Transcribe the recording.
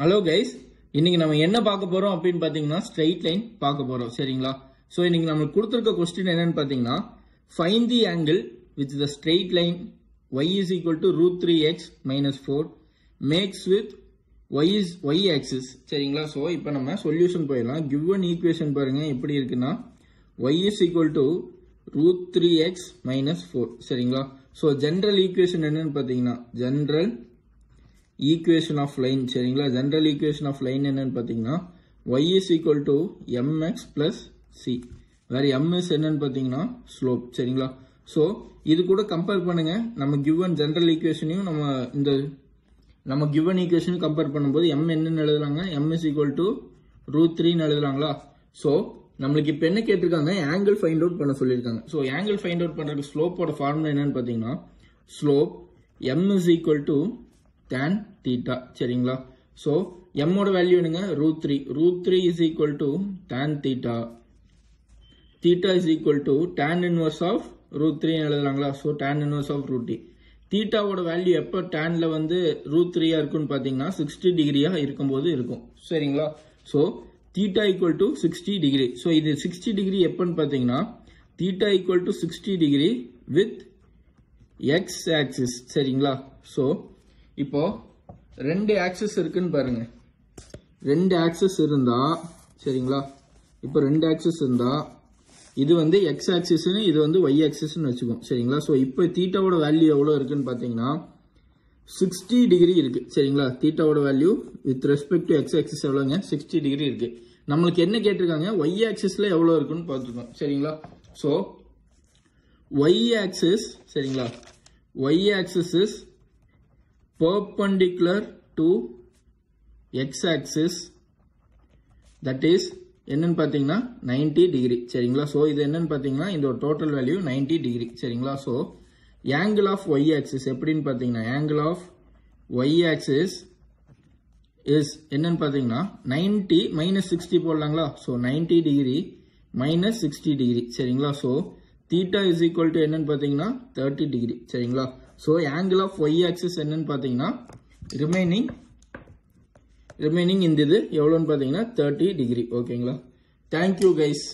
hello guys இன்னைக்கு நம்ம என்ன பார்க்க போறோம் அப்படின்னு பார்த்தீங்கன்னா ஸ்ட்ரெயிட் லைன் பார்க்க போறோம் சரிங்களா ஸோ இன்னைக்கு நம்மளுக்கு கொடுத்துருக்க கொஸ்டின் என்னன்னு பார்த்தீங்கன்னா find the angle with the straight line y is equal to root three x minus four makes with y is y axis சரிங்களா ஸோ இப்போ நம்ம சொல்யூஷன் போயிடலாம் கிவன் ஈக்குவேஷன் பாருங்க எப்படி இருக்குன்னா y is equal to root three x minus four சரிங்களா so general equation என்னன்னு பார்த்தீங்கன்னா ஜென்ரல் ஈக்குவேஷன் ஆஃப் லைன் சரிங்களா ஜென்ரல் ஈக்குவேஷன் ஆஃப் லைன் என்னன்னு பார்த்தீங்கன்னா is equal equal mx m x c, C வேறு எம்எஸ் என்னன்னு பார்த்தீங்கன்னா ஸ்லோப் சரிங்களா ஸோ இது கூட கம்பேர் பண்ணுங்க நம்ம கிவன் ஜென்ரல் ஈக்குவேஷனையும் நம்ம இந்த நம்ம கிவன் ஈக்குவேஷன் கம்பேர் பண்ணும்போது எம் என்னன்னு எழுதுறாங்க எம் இஸ் ஈக்குவல் டு ரூ த்ரீன்னு எழுதுறாங்களா ஸோ நம்மளுக்கு இப்போ என்ன கேட்டிருக்காங்க ஆங்கிள் ஃபைண்ட் அவுட் பண்ண சொல்லியிருக்காங்க so angle out out slope ஸ்லோப்போட formula என்ன பார்த்தீங்கன்னா slope m is equal to tan theta சரிங்களா ஸோ எம்மோட வேல்யூ என்னங்க 3 three 3 three is to tan tan theta theta is equal tan tan inverse of 3 three so so tan of of 3 theta தீட்டாவோட value எப்போ டேன்ல வந்து 3 த்ரீயா இருக்கும்னு பார்த்தீங்கன்னா sixty டிகிரியா இருக்கும்போது இருக்கும் சரிங்களா so theta equal to sixty degree so இது சிக்ஸ்டி டிகிரி எப்போன்னு பார்த்தீங்கன்னா theta equal to sixty degree with x axis சரிங்களா ஸோ இப்போ ரெண்டு ஆக்சஸ் இருக்குன்னு பாருங்க ரெண்டு ஆக்சஸ் இருந்தா சரிங்களா இப்போ ரெண்டு ஆக்சஸ் இருந்தா இது வந்து எக்ஸ் ஆக்சிஸ்னு இது வந்து ஒய் ஆக்சிஸ்னு வச்சுக்கோம் சரிங்களா ஸோ இப்போ தீட்டாவோட வேல்யூ எவ்வளோ இருக்குன்னு பார்த்தீங்கன்னா சிக்ஸ்டி டிகிரி இருக்குது சரிங்களா தீட்டாவோட value with respect to x axis எவ்வளோங்க சிக்ஸ்டி டிகிரி இருக்குது நம்மளுக்கு என்ன கேட்டிருக்காங்க ஒய் ஆக்சிஸ்ல எவ்வளோ இருக்குன்னு பார்த்துருக்கோம் சரிங்களா ஸோ ஒய் ஆக்சிஸ் சரிங்களா y axis is perpendicular to x axis that is என்னன்னு பார்த்தீங்கன்னா நைன்டி டிகிரி சரிங்களா ஸோ இது என்னன்னு பார்த்தீங்கன்னா இதோட டோட்டல் வேல்யூ நைன்டி டிகிரி சரிங்களா so angle of y axis எப்படின்னு பார்த்தீங்கன்னா angle of y axis is என்னன்னு பார்த்தீங்கன்னா நைன்டி மைனஸ் சிக்ஸ்டி போடலாங்களா so ninety degree minus sixty degree சரிங்களா so theta is equal to என்னன்னு பார்த்தீங்கன்னா தேர்ட்டி டிகிரி சரிங்களா so angle of y axis என்னன்னு பார்த்தீங்கன்னா ரிமைனிங் ரிமைனிங் இந்த இது எவ்வளோன்னு பார்த்தீங்கன்னா தேர்ட்டி டிகிரி ஓகேங்களா தேங்க்யூ கைஸ்